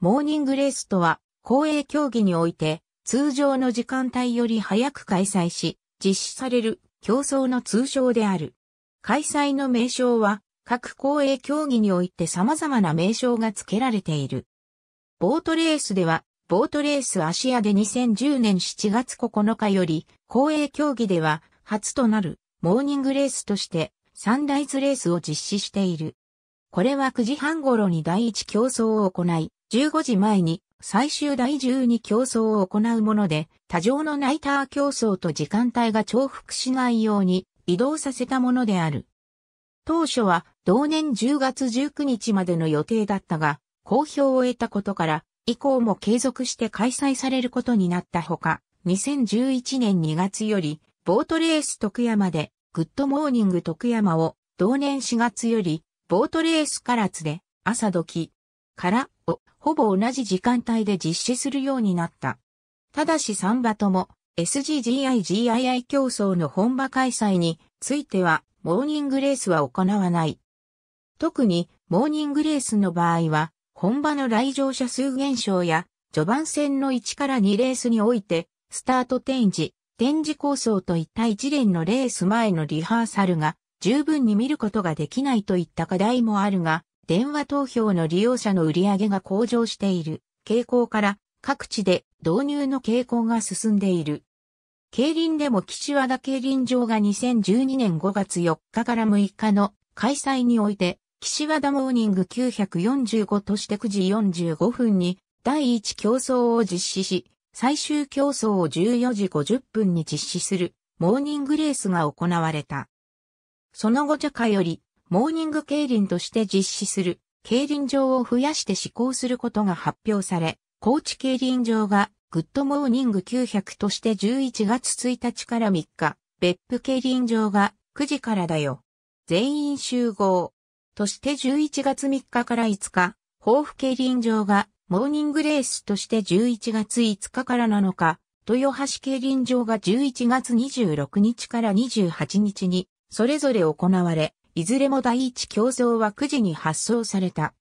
モーニングレースとは、公営競技において、通常の時間帯より早く開催し、実施される競争の通称である。開催の名称は、各公営競技において様々な名称が付けられている。ボートレースでは、ボートレース芦屋で2010年7月9日より、公営競技では、初となる、モーニングレースとして、サンライズレースを実施している。これは9時半頃に第一競争を行い、15時前に最終第12競争を行うもので、多常のナイター競争と時間帯が重複しないように移動させたものである。当初は同年10月19日までの予定だったが、好評を得たことから、以降も継続して開催されることになったほか、2011年2月より、ボートレース徳山で、グッドモーニング徳山を、同年4月より、ボートレース唐津で、朝時、からをほぼ同じ時間帯で実施するようになった。ただし3場とも SGGIGII 競争の本場開催についてはモーニングレースは行わない。特にモーニングレースの場合は本場の来場者数減少や序盤戦の1から2レースにおいてスタート展示、展示構想といった一連のレース前のリハーサルが十分に見ることができないといった課題もあるが、電話投票の利用者の売り上げが向上している傾向から各地で導入の傾向が進んでいる。競輪でも岸和田競輪場が2012年5月4日から6日の開催において、岸和田モーニング945として9時45分に第1競争を実施し、最終競争を14時50分に実施するモーニングレースが行われた。その後茶会よりモーニング競輪として実施する競輪場を増やして施行することが発表され、高知競輪場がグッドモーニング900として11月1日から3日、別府競輪場が9時からだよ。全員集合として11月3日から5日、豊富競輪場がモーニングレースとして11月5日から7日、豊橋競輪場が11月26日から28日にそれぞれ行われ、いずれも第一競争は9時に発送された。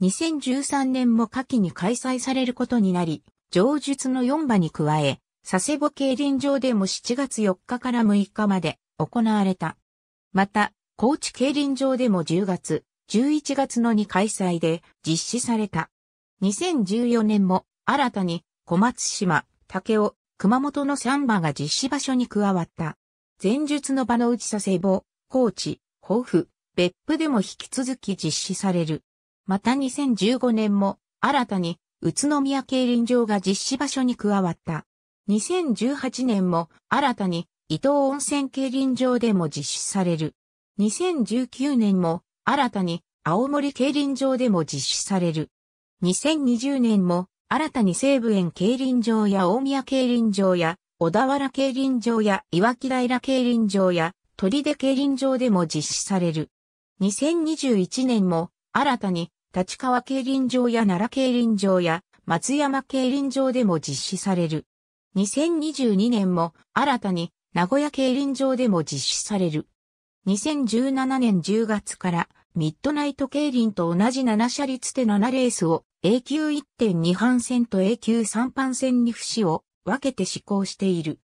2013年も夏季に開催されることになり、上述の4場に加え、佐世保競輪場でも7月4日から6日まで行われた。また、高知競輪場でも10月、11月の2開催で実施された。2014年も新たに小松島、竹尾、熊本の3場が実施場所に加わった。前述の場のうち佐世保、高知、豊富、別府でも引き続き実施される。また2015年も新たに宇都宮競輪場が実施場所に加わった。2018年も新たに伊東温泉競輪場でも実施される。2019年も新たに青森競輪場でも実施される。2020年も新たに西武園競輪場や大宮競輪場や小田原競輪場や岩木平競輪場や鳥出競輪場でも実施される。2021年も新たに立川競輪場や奈良競輪場や松山競輪場でも実施される。2022年も新たに名古屋競輪場でも実施される。2017年10月からミッドナイト競輪と同じ7車立で7レースを A 級1.2班線と A 級3班線に節を分けて施行している。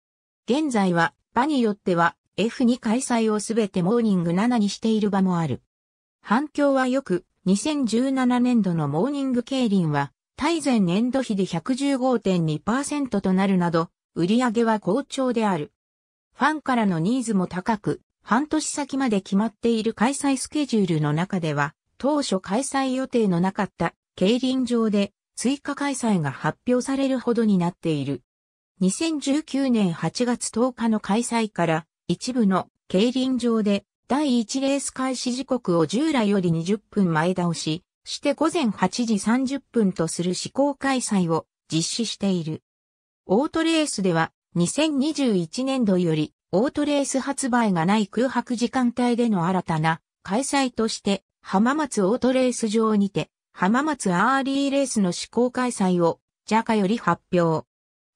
現在は場によっては F2 開催をすべてモーニング7にしている場もある。反響はよく、2017年度のモーニング競輪は、対前年度比で115.2%となるなど、売り上げは好調である。ファンからのニーズも高く、半年先まで決まっている開催スケジュールの中では、当初開催予定のなかった競輪場で追加開催が発表されるほどになっている。2019年8月10日の開催から一部の競輪場で第1レース開始時刻を従来より20分前倒しして午前8時30分とする試行開催を実施している。オートレースでは2021年度よりオートレース発売がない空白時間帯での新たな開催として浜松オートレース場にて浜松アーリーレースの試行開催を j a k a より発表。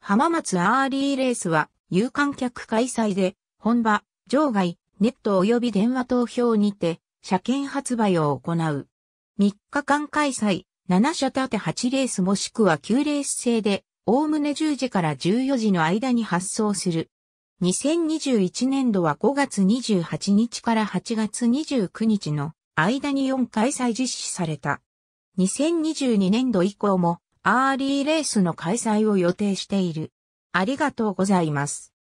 浜松アーリーレースは有観客開催で本場、場外、ネット及び電話投票にて、車検発売を行う。3日間開催、7社立て8レースもしくは9レース制で、おおむね10時から14時の間に発送する。2021年度は5月28日から8月29日の間に4開催実施された。2022年度以降もアーリーレースの開催を予定している。ありがとうございます。